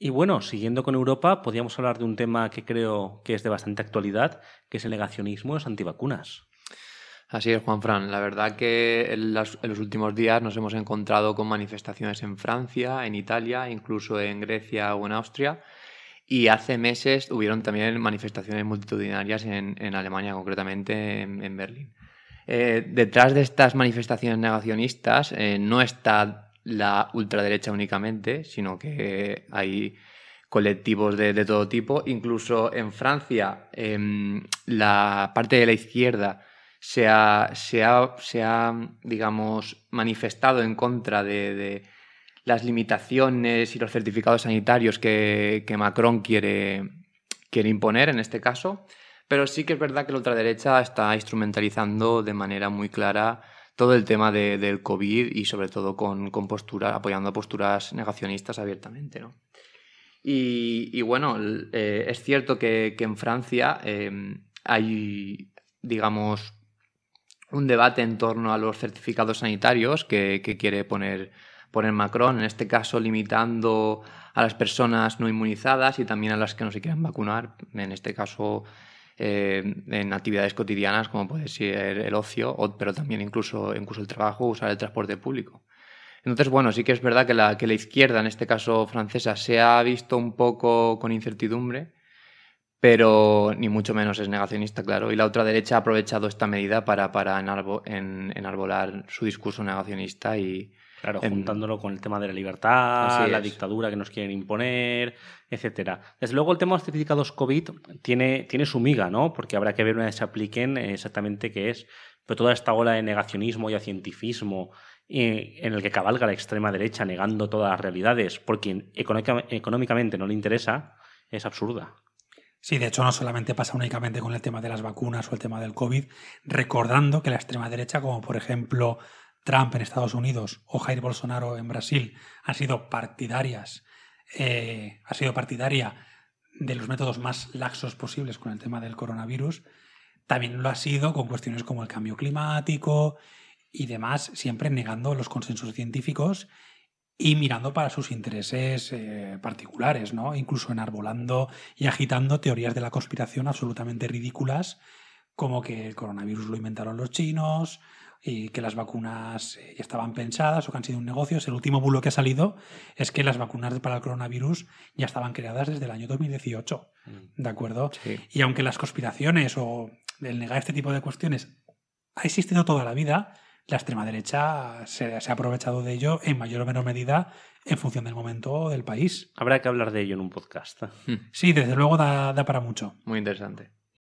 Y bueno, siguiendo con Europa, podríamos hablar de un tema que creo que es de bastante actualidad, que es el negacionismo de los antivacunas. Así es, Juan Fran. La verdad que en, los últimos días nos hemos encontrado con manifestaciones en Francia, en Italia, incluso en Grecia o en Austria. Y hace meses hubieron también manifestaciones multitudinarias en, Alemania, concretamente en, Berlín. Eh, detrás de estas manifestaciones negacionistas eh, no está la ultraderecha únicamente, sino que hay colectivos de, todo tipo. Incluso en Francia, em, la parte de la izquierda se ha, digamos, manifestado en contra de, las limitaciones y los certificados sanitarios que, Macron quiere, quiere imponer en este caso. Pero sí que es verdad que la ultraderecha está instrumentalizando de manera muy clara todo el tema del COVID y sobre todo con, con apoyando posturas negacionistas abiertamente, ¿no? Y, bueno, eh, es cierto que, en Francia em, hay, digamos, un debate en torno a los certificados sanitarios que, quiere poner, poner Macron, en este caso limitando a las personas no inmunizadas y también a las que no se quieran vacunar, en este caso eh, en actividades cotidianas como puede ser el ocio, pero también incluso, incluso el trabajo, usar el transporte público. Entonces, bueno, sí que es verdad que la, que la izquierda, en este caso francesa, se ha visto un poco con incertidumbre, pero ni mucho menos es negacionista, claro. Y la otra derecha ha aprovechado esta medida para, para en, enarbolar su discurso negacionista y, Claro, juntándolo con el tema de la libertad, la dictadura que nos quieren imponer, etcétera. Desde luego el tema de los certificados COVID tiene, tiene su miga, ¿no? Porque habrá que ver una vez se apliquen exactamente qué es. Pero toda esta ola de negacionismo y acientifismo eh, en el que cabalga la extrema derecha negando todas las realidades por quien económicamente no le interesa, es absurda. Sí, de hecho no solamente pasa únicamente con el tema de las vacunas o el tema del COVID, recordando que la extrema derecha, como por ejemplo Trump en Estados Unidos o Jair Bolsonaro en Brasil han sido partidarias, eh, ha sido partidaria de los métodos más laxos posibles con el tema del coronavirus, también lo ha sido con cuestiones como el cambio climático y demás, siempre negando los consensos científicos y mirando para sus intereses eh, particulares, Incluso enarbolando y agitando teorías de la conspiración absolutamente ridículas como que el coronavirus lo inventaron los chinos y que las vacunas eh, ya estaban pensadas o que han sido un negocio. El último bulo que ha salido es que las vacunas para el coronavirus ya estaban creadas desde el año 2018, mm. ¿de acuerdo? Y aunque las conspiraciones o el negar este tipo de cuestiones ha existido toda la vida, la extrema derecha se, ha aprovechado de ello en mayor o menor medida en función del momento del país. Habrá que hablar de ello en un podcast. Hmm. Sí, desde luego da para mucho. Muy interesante.